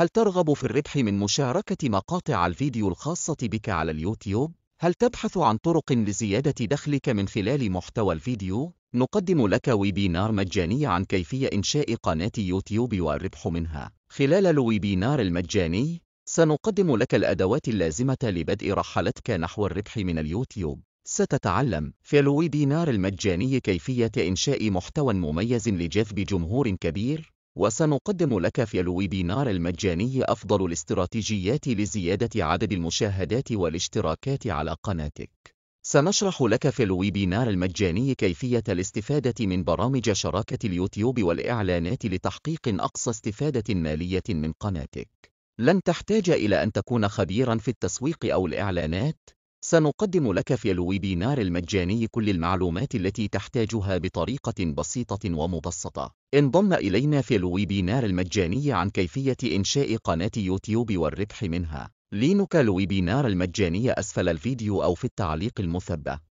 هل ترغب في الربح من مشاركة مقاطع الفيديو الخاصة بك على اليوتيوب؟ هل تبحث عن طرق لزيادة دخلك من خلال محتوى الفيديو؟ نقدم لك ويبينار مجاني عن كيفية إنشاء قناة يوتيوب والربح منها. خلال الويبينار المجاني، سنقدم لك الأدوات اللازمة لبدء رحلتك نحو الربح من اليوتيوب. ستتعلم في الويبينار المجاني كيفية إنشاء محتوى مميز لجذب جمهور كبير وسنقدم لك في الويبينار المجاني أفضل الاستراتيجيات لزيادة عدد المشاهدات والاشتراكات على قناتك. سنشرح لك في الويبينار المجاني كيفية الاستفادة من برامج شراكة اليوتيوب والإعلانات لتحقيق أقصى استفادة مالية من قناتك. لن تحتاج إلى أن تكون خبيرا في التسويق أو الإعلانات، سنقدم لك في الويبينار المجاني كل المعلومات التي تحتاجها بطريقة بسيطة ومبسطة. انضم إلينا في الويبينار المجاني عن كيفية إنشاء قناة يوتيوب والربح منها. لينك الويبينار المجاني أسفل الفيديو أو في التعليق المثبت.